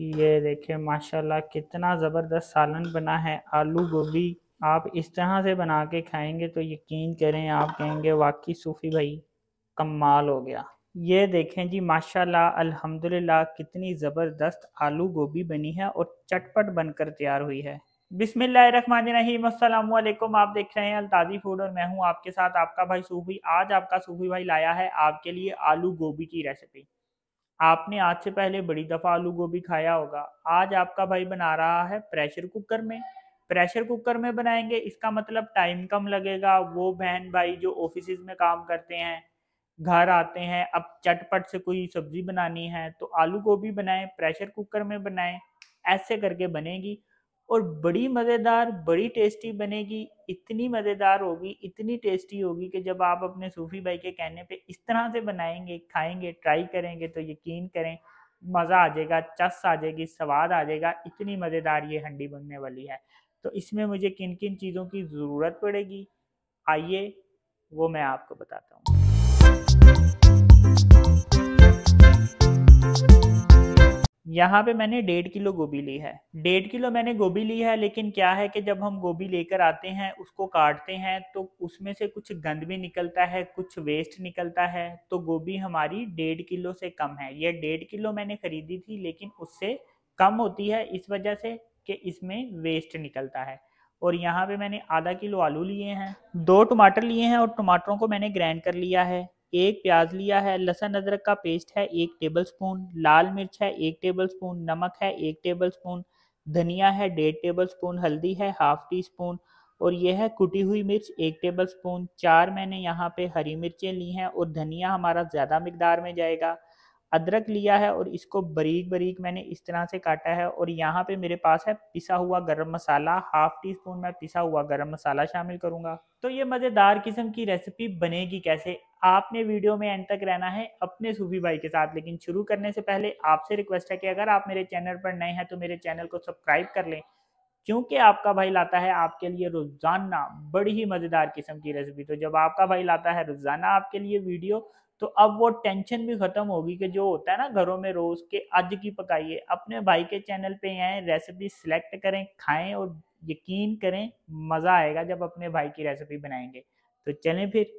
ये देखें माशाल्लाह कितना ज़बरदस्त सालन बना है आलू गोभी आप इस तरह से बना के खाएंगे तो यकीन करें आप कहेंगे वाकई सूफ़ी भाई कमाल हो गया ये देखें जी माशाल्लाह अल्हम्दुलिल्लाह कितनी ज़बरदस्त आलू गोभी बनी है और चटपट बनकर तैयार हुई है बिसमीम आप देख रहे हैं अलताज़ी फूड और मैं हूं आपके साथ आपका भाई सूफी आज आपका सूफी भाई लाया है आपके लिए आलू गोभी की रेसिपी आपने आज से पहले बड़ी दफ़ा आलू गोभी खाया होगा आज आपका भाई बना रहा है प्रेशर कुकर में प्रेशर कुकर में बनाएंगे इसका मतलब टाइम कम लगेगा वो बहन भाई जो ऑफिस में काम करते हैं घर आते हैं अब चटपट से कोई सब्जी बनानी है तो आलू गोभी बनाएं प्रेशर कुकर में बनाएं ऐसे करके बनेगी और बड़ी मज़ेदार बड़ी टेस्टी बनेगी इतनी मज़ेदार होगी इतनी टेस्टी होगी कि जब आप अपने सूफ़ी भाई के कहने पे इस तरह से बनाएंगे खाएंगे ट्राई करेंगे तो यकीन करें मज़ा आ जाएगा चस आ जाएगी स्वाद आ जाएगा इतनी मज़ेदार ये हंडी बनने वाली है तो इसमें मुझे किन किन चीज़ों की ज़रूरत पड़ेगी आइए वो मैं आपको बताता हूँ यहाँ पे मैंने डेढ़ किलो गोभी ली है डेढ़ किलो मैंने गोभी ली है लेकिन क्या है कि जब हम गोभी लेकर आते हैं उसको काटते हैं तो उसमें से कुछ गंद भी निकलता है कुछ वेस्ट निकलता है तो गोभी हमारी डेढ़ किलो से कम है यह डेढ़ किलो मैंने खरीदी थी लेकिन उससे कम होती है इस वजह से कि इसमें वेस्ट निकलता है और यहाँ पे मैंने आधा किलो आलू लिए हैं दो टमाटर लिए हैं और टमाटरों को मैंने ग्राइंड कर लिया है एक प्याज लिया है लहसुन अदरक का पेस्ट है एक टेबलस्पून लाल मिर्च है एक टेबलस्पून नमक है एक टेबलस्पून धनिया है डेढ़ टेबलस्पून हल्दी है हाफ टी स्पून और यह है कुटी हुई मिर्च एक टेबलस्पून चार मैंने यहाँ पे हरी मिर्चें ली हैं और धनिया हमारा ज़्यादा मकदार में जाएगा अदरक लिया है और इसको बारीक बारीक मैंने इस तरह से काटा है और यहाँ पे मेरे पास है पिसा हुआ गरम मसाला हाफ टी स्पून मैं पिसा हुआ गरम मसाला शामिल करूँगा तो ये मज़ेदार किस्म की रेसिपी बनेगी कैसे आपने वीडियो में एंड तक रहना है अपने सूफी भाई के साथ लेकिन शुरू करने से पहले आपसे रिक्वेस्ट है कि अगर आप मेरे चैनल पर नए हैं तो मेरे चैनल को सब्सक्राइब कर लें क्योंकि आपका भाई लाता है आपके लिए रोज़ाना बड़ी ही मज़ेदार किस्म की रेसिपी तो जब आपका भाई लाता है रोज़ाना आपके लिए वीडियो तो अब वो टेंशन भी खत्म होगी कि जो होता है ना घरों में रोज के आज की पकाइए अपने भाई के चैनल पे आए रेसिपी सिलेक्ट करें खाएं और यकीन करें मज़ा आएगा जब अपने भाई की रेसिपी बनाएंगे तो चलें फिर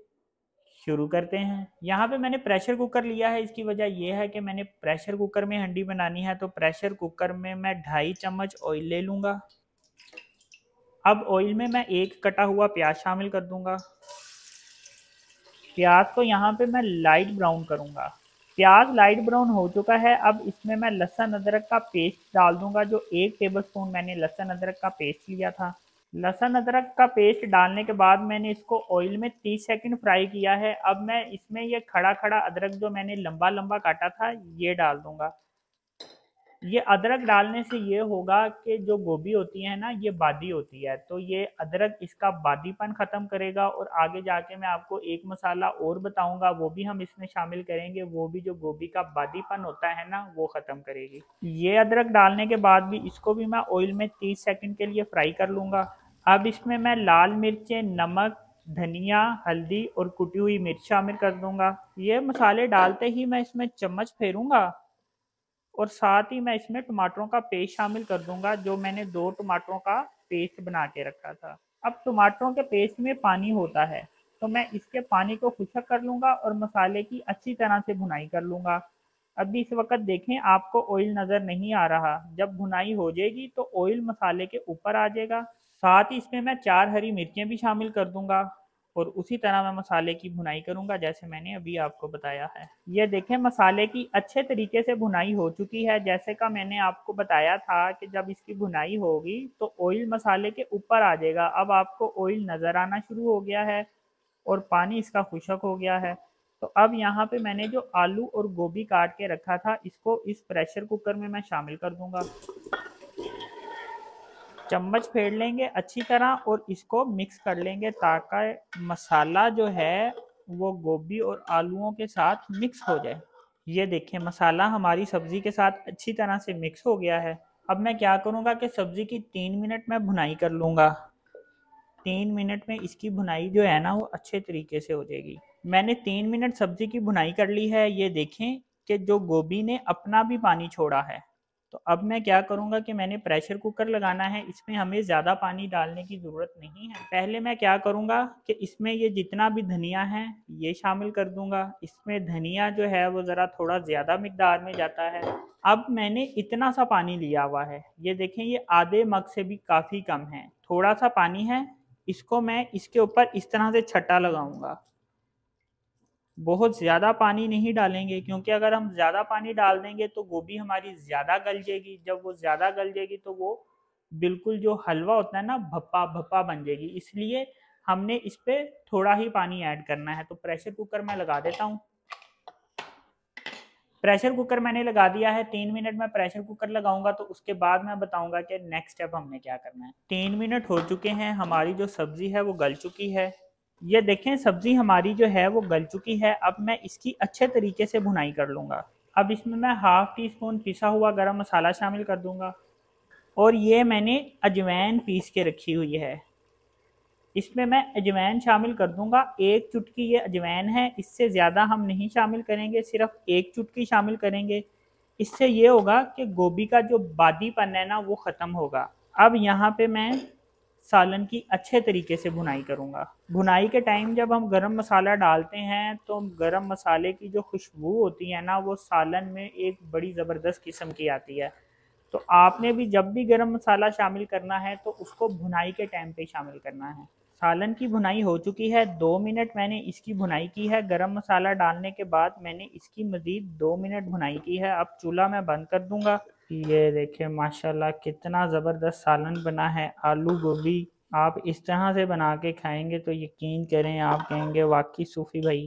शुरू करते हैं यहाँ पे मैंने प्रेशर कुकर लिया है इसकी वजह यह है कि मैंने प्रेशर कुकर में हंडी बनानी है तो प्रेशर कुकर में मैं ढाई चम्मच ऑयल ले लूंगा अब ऑयल में मैं एक कटा हुआ प्याज शामिल कर दूंगा प्याज को यहाँ पे मैं लाइट ब्राउन करूँगा प्याज लाइट ब्राउन हो चुका है अब इसमें मैं लहसन अदरक का पेस्ट डाल दूंगा जो एक टेबल स्पून मैंने लहसन अदरक का पेस्ट लिया था लहसन अदरक का पेस्ट डालने के बाद मैंने इसको ऑयल में 30 सेकंड फ्राई किया है अब मैं इसमें ये खड़ा खड़ा अदरक जो मैंने लंबा लंबा काटा था ये डाल दूंगा ये अदरक डालने से ये होगा कि जो गोभी होती है ना ये बादी होती है तो ये अदरक इसका बादीपन ख़त्म करेगा और आगे जाके मैं आपको एक मसाला और बताऊंगा वो भी हम इसमें शामिल करेंगे वो भी जो गोभी का बादीपन होता है ना वो ख़त्म करेगी ये अदरक डालने के बाद भी इसको भी मैं ऑयल में तीस सेकेंड के लिए फ्राई कर लूँगा अब इसमें मैं लाल मिर्चें नमक धनिया हल्दी और कुटी हुई मिर्च शामिल कर दूंगा ये मसाले डालते ही मैं इसमें चम्मच फेरूंगा और साथ ही मैं इसमें टमाटरों का पेस्ट शामिल कर दूंगा जो मैंने दो टमाटरों का पेस्ट बना के रखा था अब टमाटरों के पेस्ट में पानी होता है तो मैं इसके पानी को खुशक कर लूंगा और मसाले की अच्छी तरह से भुनाई कर लूंगा अभी इस वक्त देखें आपको ऑयल नज़र नहीं आ रहा जब भुनाई हो जाएगी तो ऑयल मसाले के ऊपर आ जाएगा साथ ही इसमें मैं चार हरी मिर्चें भी शामिल कर दूंगा और उसी तरह मैं मसाले की भुनाई करूंगा जैसे मैंने अभी आपको बताया है ये देखें मसाले की अच्छे तरीके से भुनाई हो चुकी है जैसे का मैंने आपको बताया था कि जब इसकी भुनाई होगी तो ऑयल मसाले के ऊपर आ जाएगा अब आपको ऑयल नज़र आना शुरू हो गया है और पानी इसका खुशक हो गया है तो अब यहाँ पे मैंने जो आलू और गोभी काट के रखा था इसको इस प्रेशर कुकर में मैं शामिल कर दूंगा चम्मच फेर लेंगे अच्छी तरह और इसको मिक्स कर लेंगे ताकि मसाला जो है वो गोभी और आलूओं के साथ मिक्स हो जाए ये देखें मसाला हमारी सब्ज़ी के साथ अच्छी तरह से मिक्स हो गया है अब मैं क्या करूँगा कि सब्ज़ी की तीन मिनट में भुनाई कर लूँगा तीन मिनट में इसकी भुनाई जो है ना वो अच्छे तरीके से हो जाएगी मैंने तीन मिनट सब्ज़ी की भुनाई कर ली है ये देखें कि जो गोभी ने अपना भी पानी छोड़ा है तो अब मैं क्या करूँगा कि मैंने प्रेशर कुकर लगाना है इसमें हमें ज़्यादा पानी डालने की ज़रूरत नहीं है पहले मैं क्या करूँगा कि इसमें ये जितना भी धनिया है ये शामिल कर दूँगा इसमें धनिया जो है वो ज़रा थोड़ा ज़्यादा मकदार में जाता है अब मैंने इतना सा पानी लिया हुआ है ये देखें ये आधे मग से भी काफ़ी कम है थोड़ा सा पानी है इसको मैं इसके ऊपर इस तरह से छट्टा लगाऊंगा बहुत ज़्यादा पानी नहीं डालेंगे क्योंकि अगर हम ज़्यादा पानी डाल देंगे तो गोभी हमारी ज़्यादा गल जाएगी जब वो ज़्यादा गल जाएगी तो वो बिल्कुल जो हलवा होता है ना भप्पा भप्पा बन जाएगी इसलिए हमने इस पर थोड़ा ही पानी ऐड करना है तो प्रेशर कुकर मैं लगा देता हूँ प्रेशर कुकर मैंने लगा दिया है तीन मिनट में प्रेशर कुकर लगाऊंगा तो उसके बाद मैं बताऊंगा कि नेक्स्ट स्टेप हमने क्या करना है तीन मिनट हो चुके हैं हमारी जो सब्ज़ी है वो गल चुकी है ये देखें सब्ज़ी हमारी जो है वो गल चुकी है अब मैं इसकी अच्छे तरीके से भुनाई कर लूँगा अब इसमें मैं हाफ़ टी स्पून पिसा हुआ गरम मसाला शामिल कर दूँगा और ये मैंने अजवैन पीस के रखी हुई है इसमें मैं अजवैन शामिल कर दूंगा एक चुटकी ये अजवैन है इससे ज़्यादा हम नहीं शामिल करेंगे सिर्फ एक चुटकी शामिल करेंगे इससे ये होगा कि गोभी का जो बादीपन है ना वो ख़त्म होगा अब यहाँ पे मैं सालन की अच्छे तरीके से भुनाई करूँगा भुनाई के टाइम जब हम गरम मसाला डालते हैं तो गरम मसाले की जो खुशबू होती है ना वो सालन में एक बड़ी ज़बरदस्त किस्म की आती है तो आपने भी जब भी गरम मसाला शामिल करना है तो उसको भुनाई के टाइम पे शामिल करना है सालन की भुनाई हो चुकी है दो मिनट मैंने इसकी भुनाई की है गरम मसाला डालने के बाद मैंने इसकी मज़ीद दो मिनट भुनाई की है अब चूल्हा मैं बंद कर दूँगा ये देखें माशाल्लाह कितना ज़बरदस्त सालन बना है आलू गोभी आप इस तरह से बना के खाएंगे तो यकीन करें आप कहेंगे वाकई सूफ़ी भाई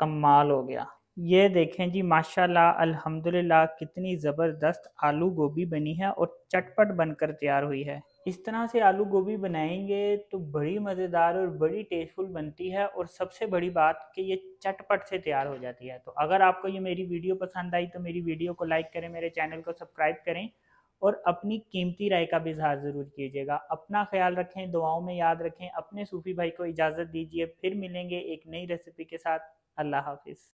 कमाल हो गया ये देखें जी माशाल्लाह अल्हम्दुलिल्लाह कितनी ज़बरदस्त आलू गोभी बनी है और चटपट बनकर तैयार हुई है इस तरह से आलू गोभी बनाएंगे तो बड़ी मज़ेदार और बड़ी टेस्टफुल बनती है और सबसे बड़ी बात कि ये चटपट से तैयार हो जाती है तो अगर आपको ये मेरी वीडियो पसंद आई तो मेरी वीडियो को लाइक करें मेरे चैनल को सब्सक्राइब करें और अपनी कीमती राय का भी इजहार ज़रूर कीजिएगा अपना ख्याल रखें दुआओं में याद रखें अपने सूफ़ी भाई को इजाज़त दीजिए फिर मिलेंगे एक नई रेसिपी के साथ अल्लाह हाफिज़